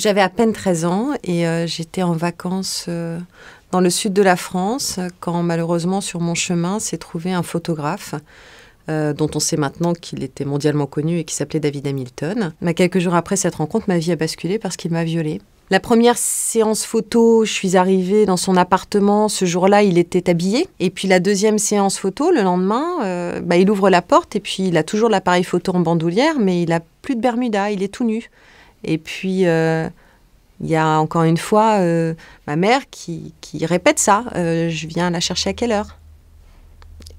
J'avais à peine 13 ans et euh, j'étais en vacances euh, dans le sud de la France quand malheureusement sur mon chemin s'est trouvé un photographe euh, dont on sait maintenant qu'il était mondialement connu et qui s'appelait David Hamilton. Mais quelques jours après cette rencontre, ma vie a basculé parce qu'il m'a violée. La première séance photo, je suis arrivée dans son appartement. Ce jour-là, il était habillé. Et puis la deuxième séance photo, le lendemain, bah, il ouvre la porte et puis il a toujours l'appareil photo en bandoulière, mais il a plus de Bermuda, il est tout nu. Et puis, euh, il y a encore une fois euh, ma mère qui, répète ça. Euh, je viens la chercher à quelle heure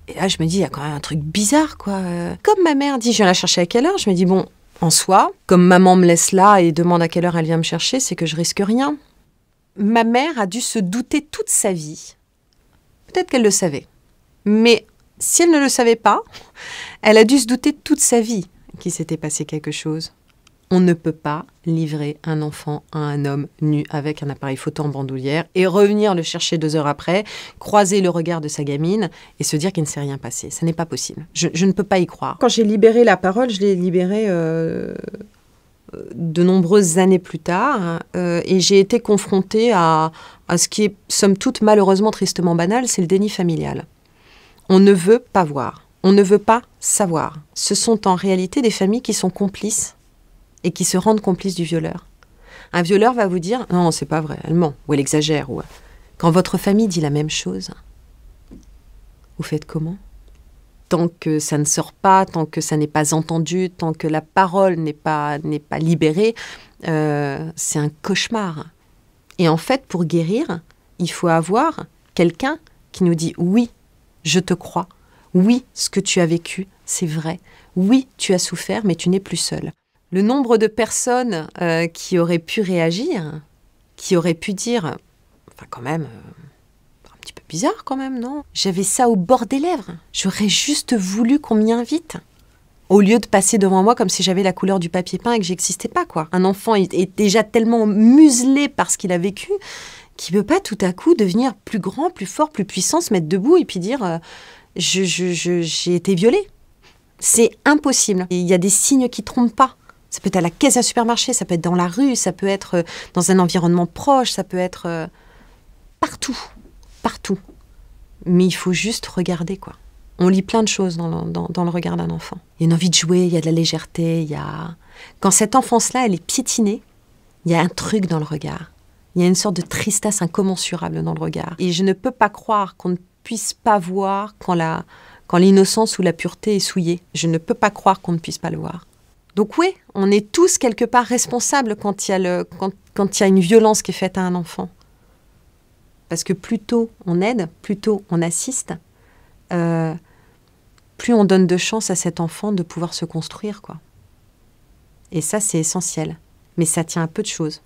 Et là, je me dis, il y a quand même un truc bizarre, quoi. Comme ma mère dit, je viens la chercher à quelle heure Je me dis, bon, en soi, comme maman me laisse là et demande à quelle heure elle vient me chercher, c'est que je risque rien. Ma mère a dû se douter toute sa vie. Peut-être qu'elle le savait. Mais si elle ne le savait pas, elle a dû se douter toute sa vie qu'il s'était passé quelque chose on ne peut pas livrer un enfant à un homme nu avec un appareil photo en bandoulière et revenir le chercher deux heures après, croiser le regard de sa gamine et se dire qu'il ne s'est rien passé. Ça n'est pas possible. Je, ne peux pas y croire. Quand j'ai libéré la parole, je l'ai libérée... Euh, de nombreuses années plus tard, hein, euh, et j'ai été confrontée à, à, ce qui est, somme toute, malheureusement tristement banal, c'est le déni familial. On ne veut pas voir, on ne veut pas savoir. Ce sont en réalité des familles qui sont complices et qui se rendent complices du violeur. Un violeur va vous dire Non, c'est pas vrai, elle ment, ou elle exagère, ou. Quand votre famille dit la même chose, vous faites comment Tant que ça ne sort pas, tant que ça n'est pas entendu, tant que la parole n'est pas, n'est pas libérée, euh, c'est un cauchemar. Et en fait, pour guérir, il faut avoir quelqu'un qui nous dit Oui, je te crois. Oui, ce que tu as vécu, c'est vrai. Oui, tu as souffert, mais tu n'es plus seul le nombre de personnes euh, qui auraient pu réagir, qui auraient pu dire, enfin quand même, euh, un petit peu bizarre quand même, non J'avais ça au bord des lèvres. J'aurais juste voulu qu'on m'y invite. Au lieu de passer devant moi comme si j'avais la couleur du papier peint et que j'existais pas, quoi. Un enfant est déjà tellement muselé par ce qu'il a vécu ne peut pas tout à coup devenir plus grand, plus fort, plus puissant, se mettre debout et puis dire euh, je, j'ai été violé. C'est impossible. Il y a des signes qui trompent pas. Ça peut être à la caisse d'un supermarché, ça peut être dans la rue, ça peut être euh, dans un environnement proche, ça peut être euh, partout, partout. Mais il faut juste regarder, quoi. On lit plein de choses dans le, dans le regard d'un enfant. Il y a une envie de jouer, il y a de la légèreté, il y a... Quand cette enfance-là, elle est piétinée, il y a un truc dans le regard. Il y a une sorte de tristesse incommensurable dans le regard. Et je ne peux pas croire qu'on ne puisse pas voir quand la, quand l'innocence ou la pureté est souillée. Je ne peux pas croire qu'on ne puisse pas le voir. Donc oui, on est tous quelque part responsables quand il y a, une violence qui est faite à un enfant. Parce que plus tôt on aide, plus tôt on assiste, euh, plus on donne de chance à cet enfant de pouvoir se construire. quoi. Et ça, c'est essentiel. Mais ça tient à peu de choses.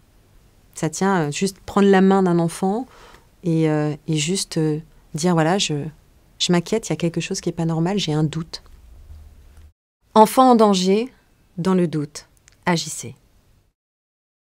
Ça tient à juste prendre la main d'un enfant et, euh, juste euh, dire, voilà, je, je m'inquiète, il y a quelque chose qui n'est pas normal, j'ai un doute. Enfant en danger, dans le doute, agissez.